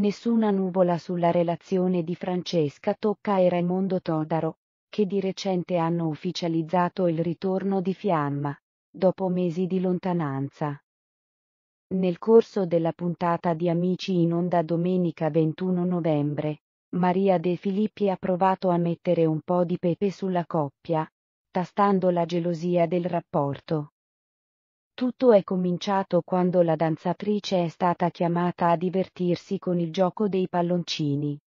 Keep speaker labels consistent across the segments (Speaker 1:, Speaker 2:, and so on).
Speaker 1: Nessuna nuvola sulla relazione di Francesca Tocca e Raimondo Todaro, che di recente hanno ufficializzato il ritorno di Fiamma, dopo mesi di lontananza. Nel corso della puntata di Amici in onda domenica 21 novembre, Maria De Filippi ha provato a mettere un po' di pepe sulla coppia, tastando la gelosia del rapporto. Tutto è cominciato quando la danzatrice è stata chiamata a divertirsi con il gioco dei palloncini.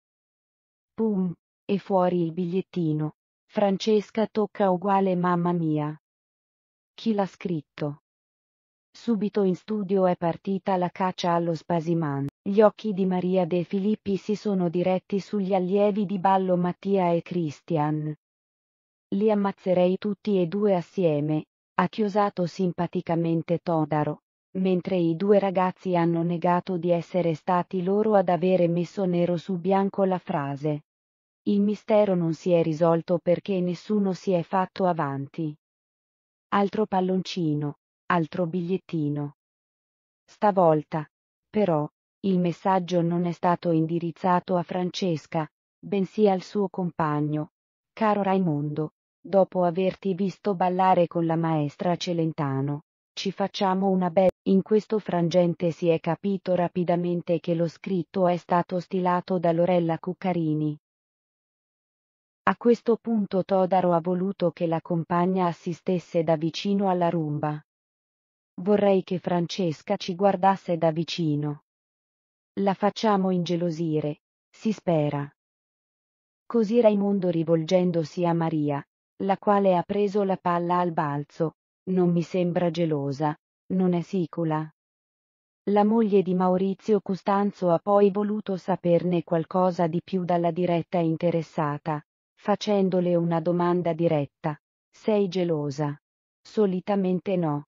Speaker 1: Pum! E fuori il bigliettino. Francesca tocca uguale mamma mia. Chi l'ha scritto? Subito in studio è partita la caccia allo spasiman. Gli occhi di Maria De Filippi si sono diretti sugli allievi di ballo Mattia e Christian. Li ammazzerei tutti e due assieme, ha chiosato simpaticamente Todaro, mentre i due ragazzi hanno negato di essere stati loro ad avere messo nero su bianco la frase. Il mistero non si è risolto perché nessuno si è fatto avanti. Altro palloncino, altro bigliettino. Stavolta, però, il messaggio non è stato indirizzato a Francesca, bensì al suo compagno. Caro Raimondo, dopo averti visto ballare con la maestra Celentano. Ci facciamo una bella... In questo frangente si è capito rapidamente che lo scritto è stato stilato da Lorella Cuccarini. A questo punto Todaro ha voluto che la compagna assistesse da vicino alla rumba. Vorrei che Francesca ci guardasse da vicino. La facciamo ingelosire, si spera. Così Raimondo rivolgendosi a Maria, la quale ha preso la palla al balzo, non mi sembra gelosa, non è sicula. La moglie di Maurizio Costanzo ha poi voluto saperne qualcosa di più dalla diretta interessata, facendole una domanda diretta. Sei gelosa? Solitamente no.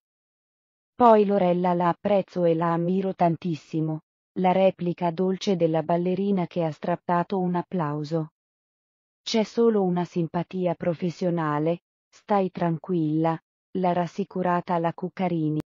Speaker 1: Poi Lorella la apprezzo e la ammiro tantissimo, la replica dolce della ballerina che ha strappato un applauso. C'è solo una simpatia professionale, stai tranquilla, l'ha rassicurata la Cuccarini.